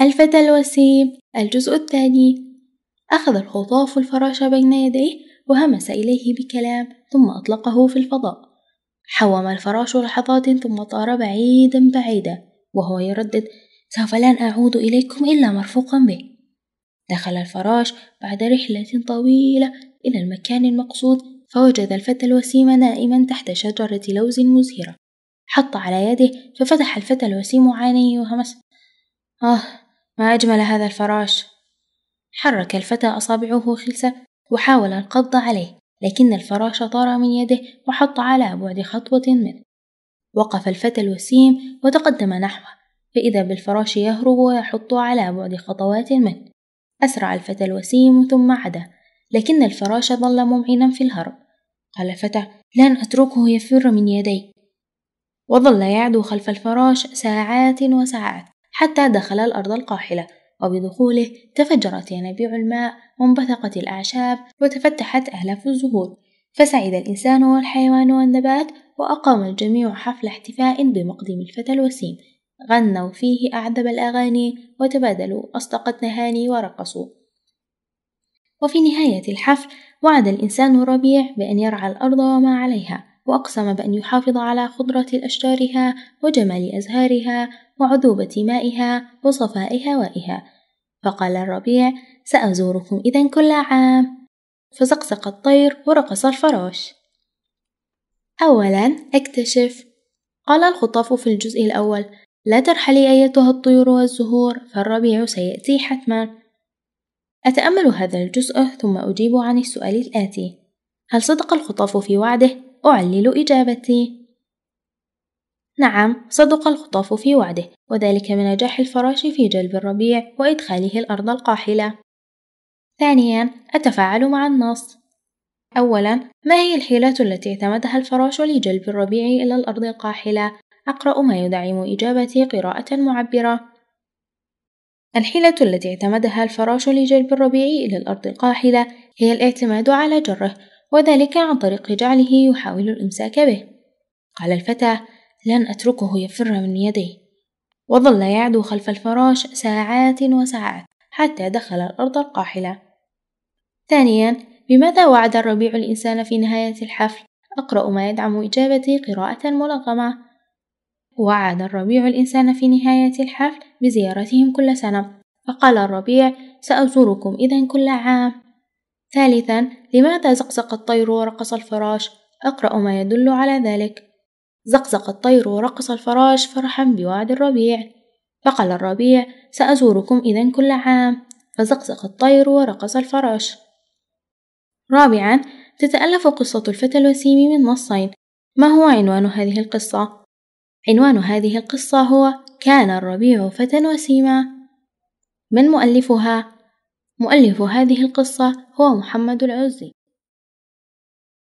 الفتى الوسيم الجزء الثاني أخذ الخطاف الفراش بين يديه وهمس إليه بكلام ثم أطلقه في الفضاء حوم الفراش لحظات ثم طار بعيدا بعيدا وهو يردد سوف لن أعود إليكم إلا مرفوقا به دخل الفراش بعد رحلة طويلة إلى المكان المقصود فوجد الفتى الوسيم نائما تحت شجرة لوز مزهرة حط على يده ففتح الفتى الوسيم عينيه وهمس آه ما أجمل هذا الفراش حرك الفتى أصابعه خلسة وحاول القبض عليه لكن الفراش طار من يده وحط على بعد خطوة منه وقف الفتى الوسيم وتقدم نحوه فإذا بالفراش يهرب ويحط على بعد خطوات منه أسرع الفتى الوسيم ثم عدا لكن الفراش ظل ممعنا في الهرب قال الفتى لن أتركه يفر من يدي وظل يعدو خلف الفراش ساعات وساعات حتى دخل الأرض القاحلة وبدخوله تفجرت ينابيع الماء وانبثقت الأعشاب وتفتحت آلاف الزهور فسعد الإنسان والحيوان والنبات وأقام الجميع حفل احتفاء بمقدم الفتى الوسيم غنوا فيه أعذب الأغاني وتبادلوا أصدق التهاني ورقصوا وفي نهاية الحفل وعد الإنسان الربيع بأن يرعى الأرض وما عليها وأقسم بأن يحافظ على خضرة أشجارها وجمال أزهارها وعذوبة مائها وصفاء هوائها فقال الربيع سأزوركم إذا كل عام فزقزق الطير ورقص الفراش أولا اكتشف قال الخطاف في الجزء الأول لا ترحلي أيتها الطيور والزهور فالربيع سيأتي حتما أتأمل هذا الجزء ثم أجيب عن السؤال الآتي هل صدق الخطاف في وعده؟ أعلل إجابتي نعم صدق الخطاف في وعده وذلك من نجاح الفراش في جلب الربيع وإدخاله الأرض القاحلة ثانيا أتفاعل مع النص أولا ما هي الحيلة التي اعتمدها الفراش لجلب الربيع إلى الأرض القاحلة؟ أقرأ ما يدعم إجابتي قراءة معبرة الحيلة التي اعتمدها الفراش لجلب الربيع إلى الأرض القاحلة هي الاعتماد على جره وذلك عن طريق جعله يحاول الإمساك به قال الفتى لن أتركه يفر من يدي وظل يعدو خلف الفراش ساعات وساعات حتى دخل الأرض القاحلة ثانيا بماذا وعد الربيع الإنسان في نهاية الحفل؟ أقرأ ما يدعم إجابتي قراءة ملغمة وعد الربيع الإنسان في نهاية الحفل بزيارتهم كل سنة فقال الربيع سأزوركم إذا كل عام ثالثا لماذا زقزق الطير ورقص الفراش؟ أقرأ ما يدل على ذلك زقزق الطير ورقص الفراش فرحا بوعد الربيع فقال الربيع سأزوركم إذا كل عام فزقزق الطير ورقص الفراش رابعا تتألف قصة الفتى الوسيم من نصين ما هو عنوان هذه القصة؟ عنوان هذه القصة هو كان الربيع فتى وسيما من مؤلفها؟ مؤلف هذه القصة هو محمد العزي